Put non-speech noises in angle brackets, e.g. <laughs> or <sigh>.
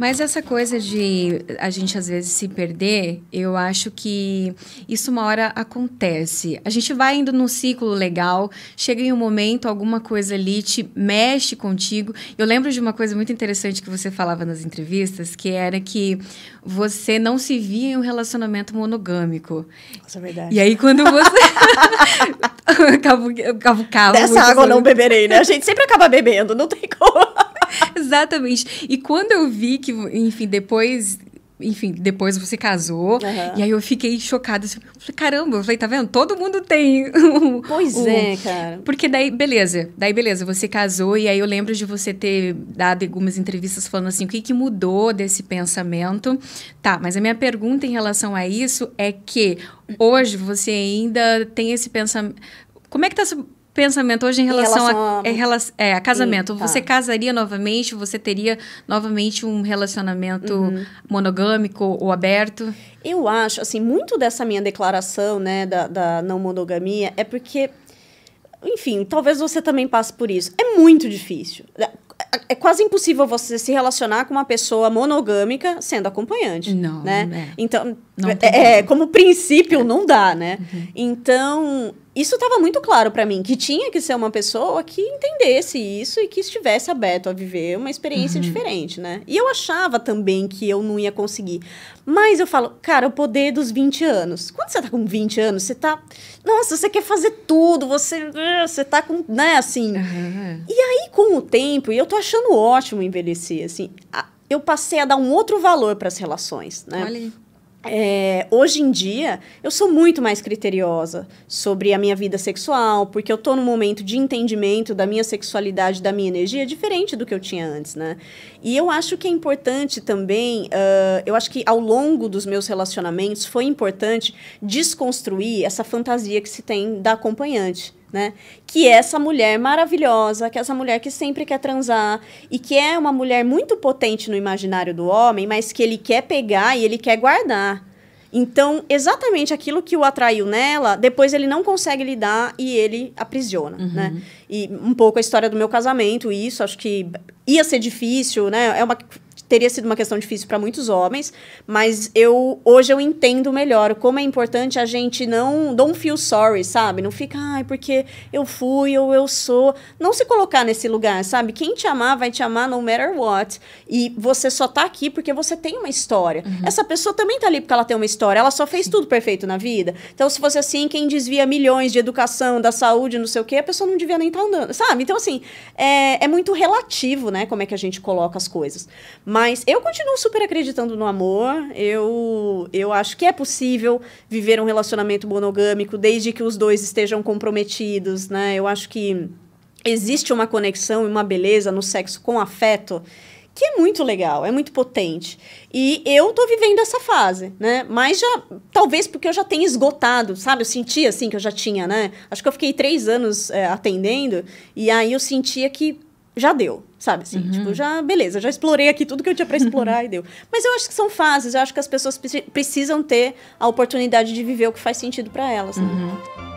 Mas essa coisa de a gente às vezes se perder, eu acho que isso uma hora acontece. A gente vai indo num ciclo legal, chega em um momento, alguma coisa ali te mexe contigo. Eu lembro de uma coisa muito interessante que você falava nas entrevistas, que era que você não se via em um relacionamento monogâmico. Isso é verdade. E aí quando você. <laughs> <laughs> acabo calmo. Dessa água eu não beberei, né? A gente sempre acaba bebendo, não tem como. Exatamente. E quando eu vi que, enfim, depois enfim, depois você casou. Uhum. E aí eu fiquei chocada. Assim, caramba, eu falei, tá vendo? Todo mundo tem. <laughs> pois um... é, cara. Porque daí, beleza. Daí, beleza, você casou. E aí eu lembro de você ter dado algumas entrevistas falando assim, o que, que mudou desse pensamento. Tá, mas a minha pergunta em relação a isso é que hoje você ainda tem esse pensamento. Como é que tá pensamento hoje em relação, em relação a, a... é, é a casamento? Sim, tá. Você casaria novamente? Você teria novamente um relacionamento uhum. monogâmico ou aberto? Eu acho, assim, muito dessa minha declaração, né, da, da não monogamia, é porque, enfim, talvez você também passe por isso. É muito difícil é, é quase impossível você se relacionar com uma pessoa monogâmica sendo acompanhante. Não, né? É. Então, é, é como princípio, não dá, né? Uhum. Então, isso estava muito claro para mim, que tinha que ser uma pessoa que entendesse isso e que estivesse aberto a viver uma experiência uhum. diferente, né? E eu achava também que eu não ia conseguir. Mas eu falo, cara, o poder dos 20 anos. Quando você tá com 20 anos, você tá, nossa, você quer fazer tudo, você, eh, você tá com, né, assim. Uhum. E aí com o tempo, e eu tô achando ótimo envelhecer, assim, eu passei a dar um outro valor para as relações, né? Olha aí é, hoje em dia, eu sou muito mais criteriosa sobre a minha vida sexual, porque eu tô num momento de entendimento da minha sexualidade, da minha energia, diferente do que eu tinha antes, né? E eu acho que é importante também, uh, eu acho que ao longo dos meus relacionamentos foi importante desconstruir essa fantasia que se tem da acompanhante né? Que é essa mulher maravilhosa, que é essa mulher que sempre quer transar e que é uma mulher muito potente no imaginário do homem, mas que ele quer pegar e ele quer guardar. Então, exatamente aquilo que o atraiu nela, depois ele não consegue lidar e ele aprisiona, uhum. né? E um pouco a história do meu casamento, isso acho que ia ser difícil, né? É uma teria sido uma questão difícil para muitos homens, mas eu hoje eu entendo melhor como é importante a gente não don't feel sorry, sabe? Não fica, ai, ah, porque eu fui ou eu sou, não se colocar nesse lugar, sabe? Quem te amar vai te amar no matter what. E você só tá aqui porque você tem uma história. Uhum. Essa pessoa também tá ali porque ela tem uma história, ela só fez tudo perfeito na vida. Então se fosse assim, quem desvia milhões de educação, da saúde, não sei o quê, a pessoa não devia nem estar tá andando, sabe? Então assim, é, é muito relativo, né, como é que a gente coloca as coisas. Mas mas eu continuo super acreditando no amor. Eu, eu acho que é possível viver um relacionamento monogâmico desde que os dois estejam comprometidos, né? Eu acho que existe uma conexão e uma beleza no sexo com afeto que é muito legal, é muito potente. E eu tô vivendo essa fase, né? Mas já, talvez porque eu já tenha esgotado, sabe? Eu sentia assim que eu já tinha, né? Acho que eu fiquei três anos é, atendendo e aí eu sentia que já deu, sabe? Assim, tipo, uhum. Tipo, já, beleza, já explorei aqui tudo que eu tinha para explorar <laughs> e deu. Mas eu acho que são fases, eu acho que as pessoas precisam ter a oportunidade de viver o que faz sentido para elas. Né? Uhum.